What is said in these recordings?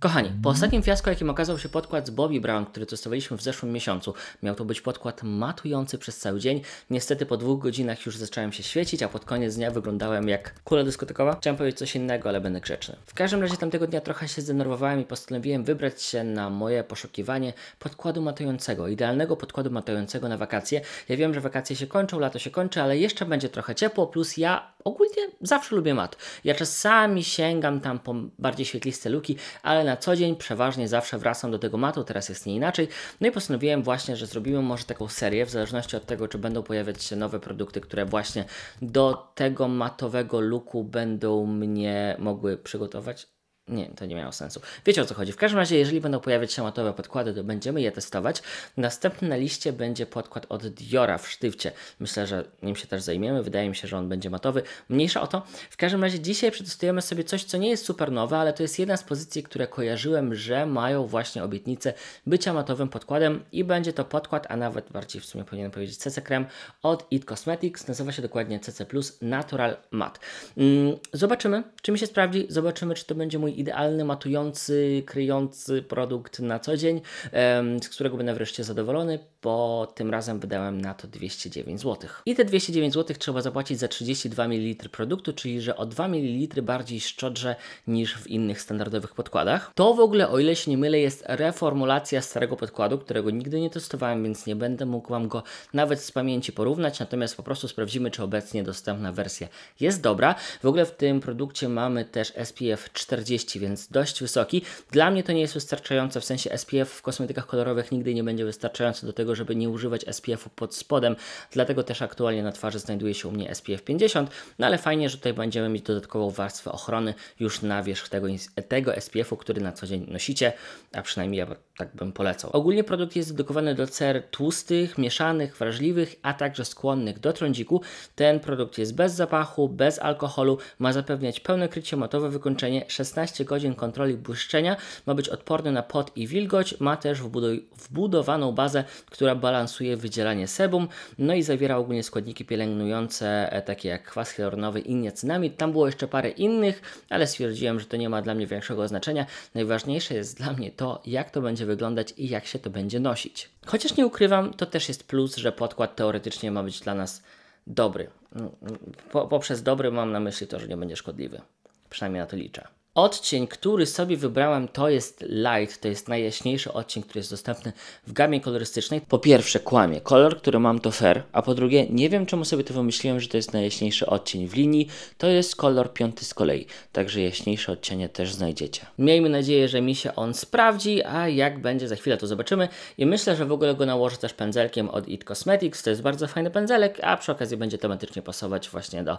Kochani, po mhm. ostatnim fiasku, jakim okazał się podkład z Bobby Brown, który testowaliśmy w zeszłym miesiącu, miał to być podkład matujący przez cały dzień. Niestety po dwóch godzinach już zacząłem się świecić, a pod koniec dnia wyglądałem jak kula dyskotekowa. Chciałem powiedzieć coś innego, ale będę grzeczny. W każdym razie tamtego dnia trochę się zdenerwowałem i postanowiłem wybrać się na moje poszukiwanie podkładu matującego, idealnego podkładu matującego na wakacje. Ja wiem, że wakacje się kończą, lato się kończy, ale jeszcze będzie trochę ciepło, plus ja ogólnie zawsze lubię mat. Ja czasami sięgam tam po bardziej świetliste luki, ale na co dzień przeważnie zawsze wracam do tego matu, teraz jest nie inaczej. No i postanowiłem właśnie, że zrobimy może taką serię, w zależności od tego, czy będą pojawiać się nowe produkty, które właśnie do tego matowego luku będą mnie mogły przygotować. Nie, to nie miało sensu. Wiecie o co chodzi. W każdym razie, jeżeli będą pojawiać się matowe podkłady, to będziemy je testować. Następny na liście będzie podkład od Diora w sztywcie. Myślę, że nim się też zajmiemy. Wydaje mi się, że on będzie matowy. Mniejsza o to. W każdym razie dzisiaj przetestujemy sobie coś, co nie jest super nowe, ale to jest jedna z pozycji, które kojarzyłem, że mają właśnie obietnicę bycia matowym podkładem i będzie to podkład, a nawet bardziej w sumie powinienem powiedzieć CC Krem od IT Cosmetics. Nazywa się dokładnie CC Plus Natural Matte. Mm, zobaczymy, czy mi się sprawdzi. Zobaczymy, czy to będzie mój idealny, matujący, kryjący produkt na co dzień, z którego będę wreszcie zadowolony, bo tym razem wydałem na to 209 zł. I te 209 zł trzeba zapłacić za 32 ml produktu, czyli że o 2 ml bardziej szczodrze niż w innych standardowych podkładach. To w ogóle, o ile się nie mylę, jest reformulacja starego podkładu, którego nigdy nie testowałem, więc nie będę mógł Wam go nawet z pamięci porównać, natomiast po prostu sprawdzimy, czy obecnie dostępna wersja jest dobra. W ogóle w tym produkcie mamy też SPF 40 30, więc dość wysoki. Dla mnie to nie jest wystarczające, w sensie SPF w kosmetykach kolorowych nigdy nie będzie wystarczające do tego, żeby nie używać SPF-u pod spodem, dlatego też aktualnie na twarzy znajduje się u mnie SPF 50, no ale fajnie, że tutaj będziemy mieć dodatkową warstwę ochrony już na wierzch tego, tego SPF-u, który na co dzień nosicie, a przynajmniej ja tak bym polecał. Ogólnie produkt jest dedykowany do cer tłustych, mieszanych, wrażliwych, a także skłonnych do trądziku. Ten produkt jest bez zapachu, bez alkoholu, ma zapewniać pełne krycie matowe, wykończenie 16 12 godzin kontroli błyszczenia, ma być odporny na pot i wilgoć, ma też wbudowaną bazę, która balansuje wydzielanie sebum, no i zawiera ogólnie składniki pielęgnujące, e, takie jak kwas hialuronowy i niacinamid. Tam było jeszcze parę innych, ale stwierdziłem, że to nie ma dla mnie większego znaczenia. Najważniejsze jest dla mnie to, jak to będzie wyglądać i jak się to będzie nosić. Chociaż nie ukrywam, to też jest plus, że podkład teoretycznie ma być dla nas dobry. Mm, mm, poprzez dobry mam na myśli to, że nie będzie szkodliwy. Przynajmniej na to liczę. Odcień, który sobie wybrałem, to jest light, to jest najjaśniejszy odcień, który jest dostępny w gamie kolorystycznej. Po pierwsze kłamie, kolor, który mam to fair, a po drugie nie wiem czemu sobie to wymyśliłem, że to jest najjaśniejszy odcień w linii, to jest kolor piąty z kolei, także jaśniejsze odcienie też znajdziecie. Miejmy nadzieję, że mi się on sprawdzi, a jak będzie za chwilę to zobaczymy i myślę, że w ogóle go nałożę też pędzelkiem od IT Cosmetics, to jest bardzo fajny pędzelek, a przy okazji będzie tematycznie pasować właśnie do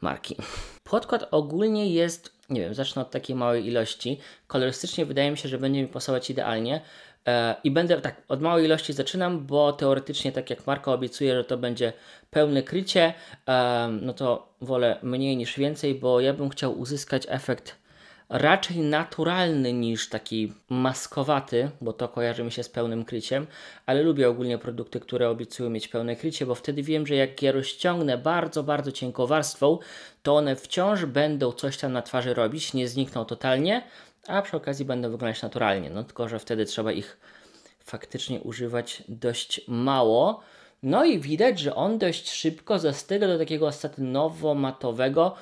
marki. Podkład ogólnie jest nie wiem, zacznę od takiej małej ilości. Kolorystycznie wydaje mi się, że będzie mi pasować idealnie. E, I będę tak od małej ilości zaczynam, bo teoretycznie, tak jak Marko obiecuje, że to będzie pełne krycie, e, no to wolę mniej niż więcej, bo ja bym chciał uzyskać efekt raczej naturalny niż taki maskowaty, bo to kojarzy mi się z pełnym kryciem, ale lubię ogólnie produkty, które obiecują mieć pełne krycie, bo wtedy wiem, że jak je rozciągnę bardzo, bardzo cienką warstwą, to one wciąż będą coś tam na twarzy robić, nie znikną totalnie, a przy okazji będą wyglądać naturalnie. No tylko, że wtedy trzeba ich faktycznie używać dość mało. No i widać, że on dość szybko zastyga do takiego satynowo-matowego,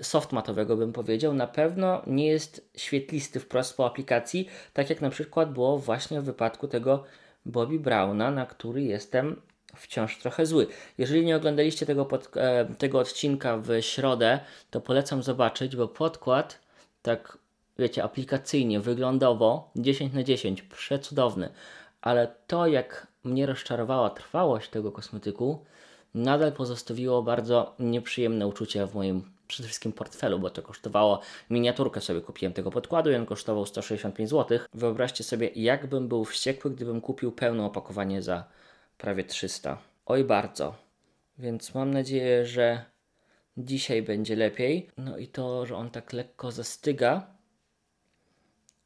soft-matowego bym powiedział. Na pewno nie jest świetlisty wprost po aplikacji, tak jak na przykład było właśnie w wypadku tego Bobby Browna, na który jestem wciąż trochę zły. Jeżeli nie oglądaliście tego, pod, e, tego odcinka w środę, to polecam zobaczyć, bo podkład tak wiecie, aplikacyjnie, wyglądowo 10 na 10, przecudowny, ale to jak mnie rozczarowała trwałość tego kosmetyku, nadal pozostawiło bardzo nieprzyjemne uczucie w moim przede wszystkim portfelu, bo to kosztowało miniaturkę sobie kupiłem tego podkładu i on kosztował 165 zł. Wyobraźcie sobie, jakbym był wściekły, gdybym kupił pełne opakowanie za prawie 300. Oj bardzo. Więc mam nadzieję, że dzisiaj będzie lepiej. No i to, że on tak lekko zastyga,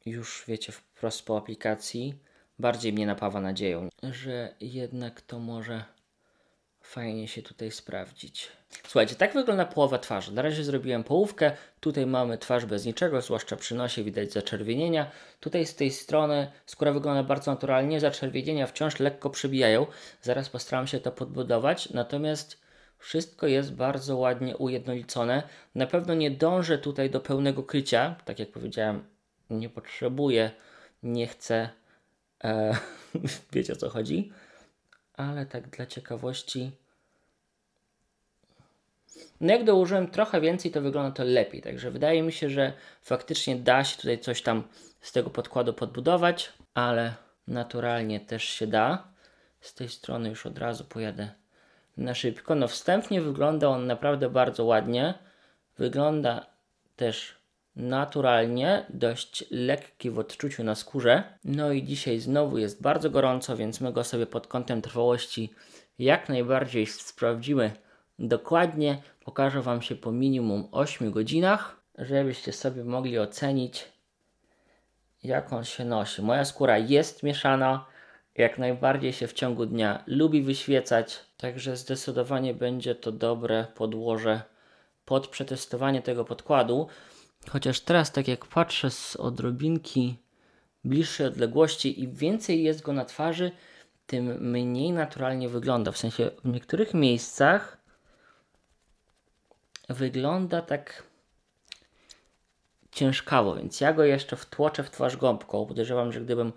już wiecie, wprost po aplikacji, bardziej mnie napawa nadzieją, że jednak to może fajnie się tutaj sprawdzić. Słuchajcie, tak wygląda połowa twarzy. Na razie zrobiłem połówkę. Tutaj mamy twarz bez niczego, zwłaszcza przy nosie widać zaczerwienienia. Tutaj z tej strony skóra wygląda bardzo naturalnie, zaczerwienienia wciąż lekko przebijają. Zaraz postaram się to podbudować, natomiast wszystko jest bardzo ładnie ujednolicone. Na pewno nie dążę tutaj do pełnego krycia. Tak jak powiedziałem, nie potrzebuję, nie chcę E, wiecie o co chodzi. Ale tak dla ciekawości. No jak dołożyłem trochę więcej, to wygląda to lepiej. Także wydaje mi się, że faktycznie da się tutaj coś tam z tego podkładu podbudować, ale naturalnie też się da. Z tej strony już od razu pojadę na szybko. No wstępnie wygląda on naprawdę bardzo ładnie. Wygląda też naturalnie, dość lekki w odczuciu na skórze. No i dzisiaj znowu jest bardzo gorąco, więc my go sobie pod kątem trwałości jak najbardziej sprawdzimy dokładnie. Pokażę Wam się po minimum 8 godzinach, żebyście sobie mogli ocenić, jak on się nosi. Moja skóra jest mieszana, jak najbardziej się w ciągu dnia lubi wyświecać, także zdecydowanie będzie to dobre podłoże pod przetestowanie tego podkładu. Chociaż teraz, tak jak patrzę z odrobinki bliższej odległości, im więcej jest go na twarzy, tym mniej naturalnie wygląda. W sensie w niektórych miejscach wygląda tak ciężkawo, więc ja go jeszcze wtłoczę w twarz gąbką. Podejrzewam, że gdybym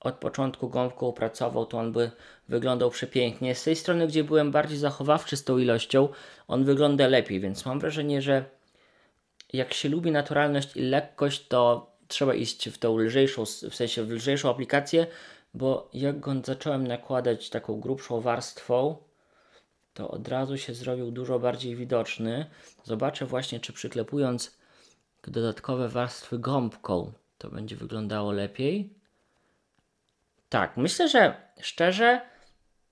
od początku gąbką pracował, to on by wyglądał przepięknie. Z tej strony, gdzie byłem bardziej zachowawczy z tą ilością, on wygląda lepiej, więc mam wrażenie, że jak się lubi naturalność i lekkość, to trzeba iść w tą lżejszą, w sensie w lżejszą aplikację, bo jak go zacząłem nakładać taką grubszą warstwą, to od razu się zrobił dużo bardziej widoczny. Zobaczę właśnie, czy przyklepując dodatkowe warstwy gąbką, to będzie wyglądało lepiej. Tak, myślę, że szczerze,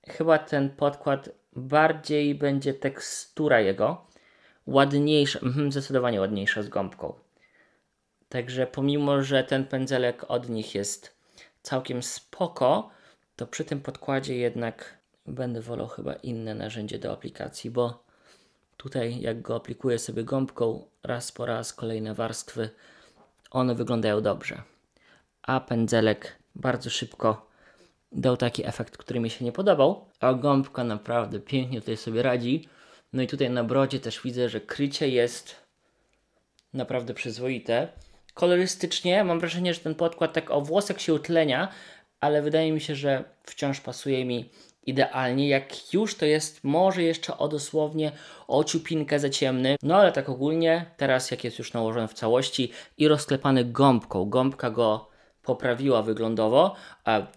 chyba ten podkład bardziej będzie tekstura jego ładniejsza, mhm, zdecydowanie ładniejsza z gąbką. Także pomimo, że ten pędzelek od nich jest całkiem spoko, to przy tym podkładzie jednak będę wolał chyba inne narzędzie do aplikacji, bo tutaj jak go aplikuję sobie gąbką raz po raz kolejne warstwy, one wyglądają dobrze. A pędzelek bardzo szybko dał taki efekt, który mi się nie podobał, a gąbka naprawdę pięknie tutaj sobie radzi. No i tutaj na brodzie też widzę, że krycie jest naprawdę przyzwoite. Kolorystycznie mam wrażenie, że ten podkład tak o włosek się utlenia, ale wydaje mi się, że wciąż pasuje mi idealnie. Jak już to jest może jeszcze o dosłownie ociupinkę za ciemny, no ale tak ogólnie teraz jak jest już nałożony w całości i rozklepany gąbką, gąbka go poprawiła wyglądowo,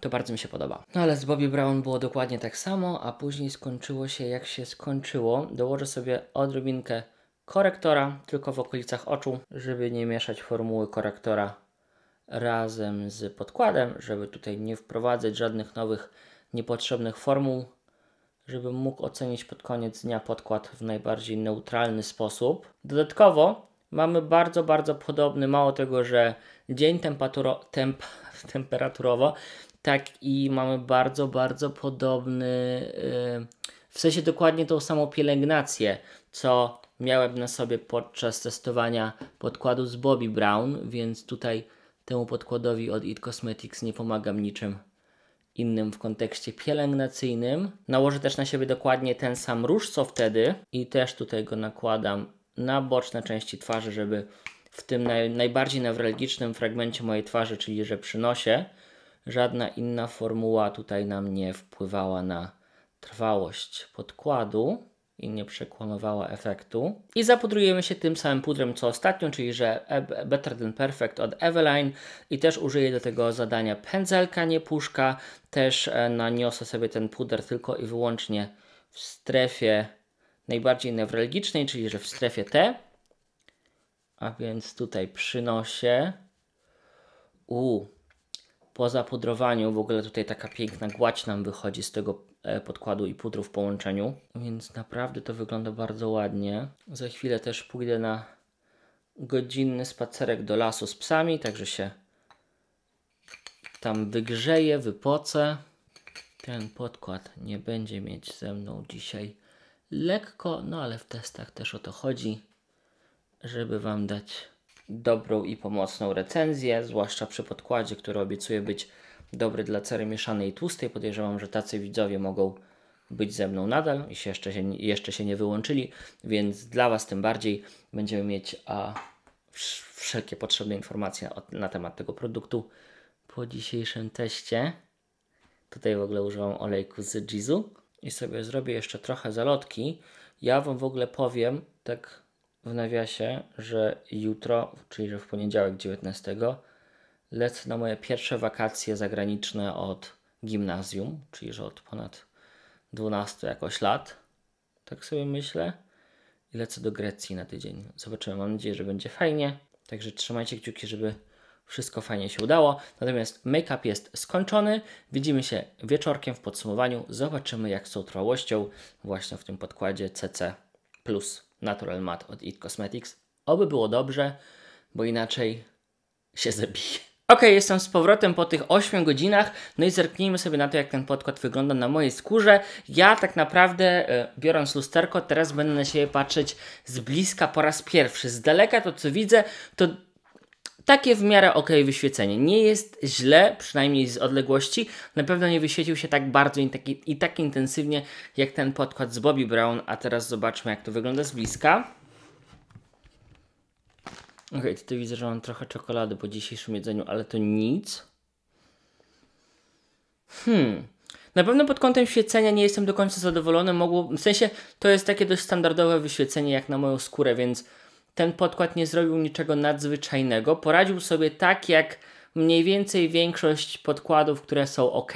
to bardzo mi się podoba. No ale z Bobby Brown było dokładnie tak samo, a później skończyło się jak się skończyło. Dołożę sobie odrobinkę korektora, tylko w okolicach oczu, żeby nie mieszać formuły korektora razem z podkładem, żeby tutaj nie wprowadzać żadnych nowych niepotrzebnych formuł, żebym mógł ocenić pod koniec dnia podkład w najbardziej neutralny sposób. Dodatkowo mamy bardzo, bardzo podobny, mało tego, że dzień temperaturo, temp, temperaturowo, tak i mamy bardzo, bardzo podobny, yy, w sensie dokładnie tą samą pielęgnację, co miałem na sobie podczas testowania podkładu z Bobby Brown, więc tutaj temu podkładowi od It Cosmetics nie pomagam niczym innym w kontekście pielęgnacyjnym. Nałożę też na siebie dokładnie ten sam róż co wtedy i też tutaj go nakładam na boczne części twarzy, żeby w tym naj, najbardziej newralgicznym fragmencie mojej twarzy, czyli że przynosie, żadna inna formuła tutaj nam nie wpływała na trwałość podkładu i nie przekłamywała efektu. I zapudrujemy się tym samym pudrem co ostatnio, czyli że e, Better Than Perfect od Eveline i też użyję do tego zadania pędzelka, nie puszka. Też e, naniosę sobie ten puder tylko i wyłącznie w strefie najbardziej newralgicznej, czyli że w strefie T. A więc tutaj przynoszę u poza zapudrowaniu w ogóle tutaj taka piękna gładź nam wychodzi z tego e, podkładu i pudru w połączeniu. Więc naprawdę to wygląda bardzo ładnie. Za chwilę też pójdę na godzinny spacerek do lasu z psami, także się tam wygrzeję, wypocę. Ten podkład nie będzie mieć ze mną dzisiaj lekko, no ale w testach też o to chodzi, żeby Wam dać dobrą i pomocną recenzję, zwłaszcza przy podkładzie, który obiecuje być dobry dla cery mieszanej i tłustej. Podejrzewam, że tacy widzowie mogą być ze mną nadal, i jeszcze się, jeszcze się nie wyłączyli, więc dla Was tym bardziej będziemy mieć a, wszelkie potrzebne informacje o, na temat tego produktu po dzisiejszym teście. Tutaj w ogóle używam olejku z Jizu i sobie zrobię jeszcze trochę zalotki. Ja Wam w ogóle powiem, tak w nawiasie, że jutro, czyli że w poniedziałek 19, lecę na moje pierwsze wakacje zagraniczne od gimnazjum, czyli że od ponad 12 jakoś lat, tak sobie myślę. I lecę do Grecji na tydzień. Zobaczymy, mam nadzieję, że będzie fajnie. Także trzymajcie kciuki, żeby wszystko fajnie się udało. Natomiast make-up jest skończony. Widzimy się wieczorkiem w podsumowaniu. Zobaczymy, jak z tą trwałością właśnie w tym podkładzie CC plus Natural Matte od IT Cosmetics. Oby było dobrze, bo inaczej się zabije. Ok, jestem z powrotem po tych 8 godzinach, no i zerknijmy sobie na to, jak ten podkład wygląda na mojej skórze. Ja tak naprawdę, e, biorąc lusterko, teraz będę na siebie patrzeć z bliska po raz pierwszy. Z daleka to, co widzę, to takie w miarę ok wyświecenie. Nie jest źle, przynajmniej z odległości. Na pewno nie wyświecił się tak bardzo i tak, i tak intensywnie jak ten podkład z Bobby Brown, a teraz zobaczmy jak to wygląda z bliska. Ok, tutaj widzę, że mam trochę czekolady po dzisiejszym jedzeniu, ale to nic. Hmm. Na pewno pod kątem świecenia nie jestem do końca zadowolony. Mogło, w sensie to jest takie dość standardowe wyświecenie jak na moją skórę, więc ten podkład nie zrobił niczego nadzwyczajnego. Poradził sobie tak, jak mniej więcej większość podkładów, które są ok,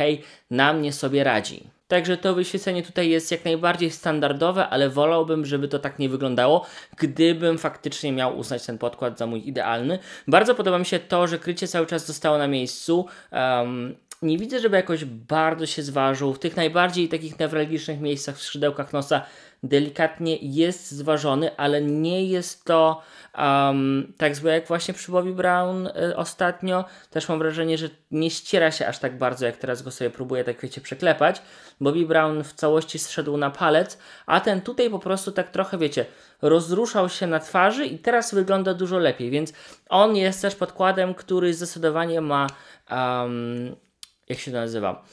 na mnie sobie radzi. Także to wyświetlenie tutaj jest jak najbardziej standardowe, ale wolałbym, żeby to tak nie wyglądało, gdybym faktycznie miał uznać ten podkład za mój idealny. Bardzo podoba mi się to, że krycie cały czas zostało na miejscu. Um, nie widzę, żeby jakoś bardzo się zważył. W tych najbardziej takich newralgicznych miejscach w skrzydełkach nosa delikatnie jest zważony, ale nie jest to um, tak złe jak właśnie przy Bobby Brown y, ostatnio. Też mam wrażenie, że nie ściera się aż tak bardzo, jak teraz go sobie próbuję tak wiecie przeklepać. Bobby Brown w całości zszedł na palec, a ten tutaj po prostu tak trochę wiecie, rozruszał się na twarzy i teraz wygląda dużo lepiej, więc on jest też podkładem, który zdecydowanie ma um, jak się nazywa,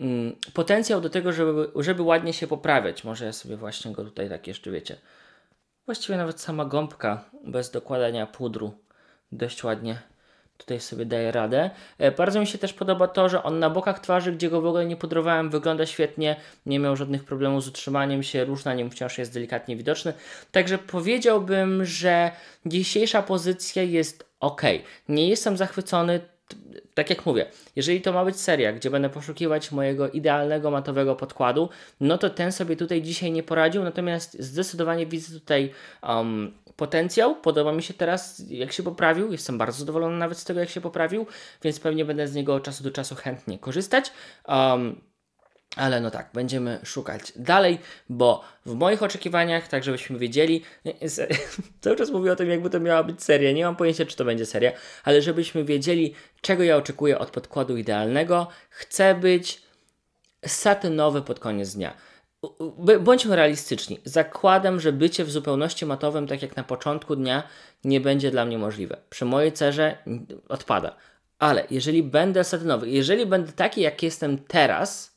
mm, potencjał do tego, żeby, żeby ładnie się poprawiać. Może ja sobie właśnie go tutaj tak jeszcze, wiecie, właściwie nawet sama gąbka bez dokładania pudru dość ładnie tutaj sobie daje radę. E, bardzo mi się też podoba to, że on na bokach twarzy, gdzie go w ogóle nie pudrowałem, wygląda świetnie, nie miał żadnych problemów z utrzymaniem się, róż na nim wciąż jest delikatnie widoczny. Także powiedziałbym, że dzisiejsza pozycja jest ok. Nie jestem zachwycony tak jak mówię, jeżeli to ma być seria, gdzie będę poszukiwać mojego idealnego matowego podkładu, no to ten sobie tutaj dzisiaj nie poradził, natomiast zdecydowanie widzę tutaj um, potencjał. Podoba mi się teraz, jak się poprawił. Jestem bardzo zadowolony nawet z tego, jak się poprawił, więc pewnie będę z niego od czasu do czasu chętnie korzystać. Um, ale no tak, będziemy szukać dalej, bo w moich oczekiwaniach, tak żebyśmy wiedzieli, cały czas mówię o tym, jakby to miała być seria. Nie mam pojęcia, czy to będzie seria, ale żebyśmy wiedzieli, czego ja oczekuję od podkładu idealnego. Chcę być satynowy pod koniec dnia. Bądźmy realistyczni. Zakładam, że bycie w zupełności matowym, tak jak na początku dnia, nie będzie dla mnie możliwe. Przy mojej cerze odpada. Ale jeżeli będę satynowy, jeżeli będę taki, jak jestem teraz,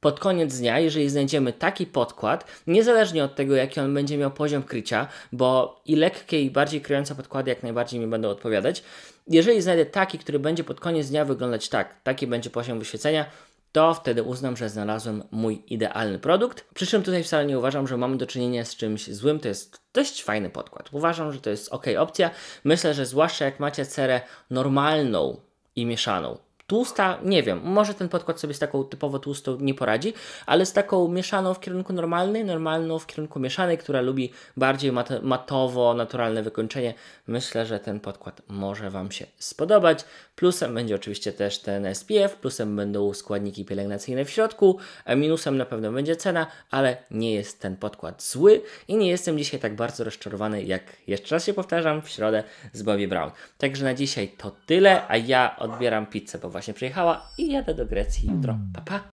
pod koniec dnia, jeżeli znajdziemy taki podkład, niezależnie od tego, jaki on będzie miał poziom krycia, bo i lekkie, i bardziej kryjące podkłady jak najbardziej mi będą odpowiadać, jeżeli znajdę taki, który będzie pod koniec dnia wyglądać tak, taki będzie poziom wyświecenia, to wtedy uznam, że znalazłem mój idealny produkt. Przy czym tutaj wcale nie uważam, że mamy do czynienia z czymś złym, to jest dość fajny podkład. Uważam, że to jest ok opcja. Myślę, że zwłaszcza jak macie cerę normalną i mieszaną, tłusta, nie wiem, może ten podkład sobie z taką typowo tłustą nie poradzi, ale z taką mieszaną w kierunku normalnej, normalną w kierunku mieszanej, która lubi bardziej mat matowo, naturalne wykończenie, myślę, że ten podkład może Wam się spodobać. Plusem będzie oczywiście też ten SPF, plusem będą składniki pielęgnacyjne w środku, minusem na pewno będzie cena, ale nie jest ten podkład zły i nie jestem dzisiaj tak bardzo rozczarowany, jak jeszcze raz się powtarzam, w środę z Bobby Brown. Także na dzisiaj to tyle, a ja odbieram pizzę, bo właśnie przyjechała i jadę do Grecji jutro. Pa, pa!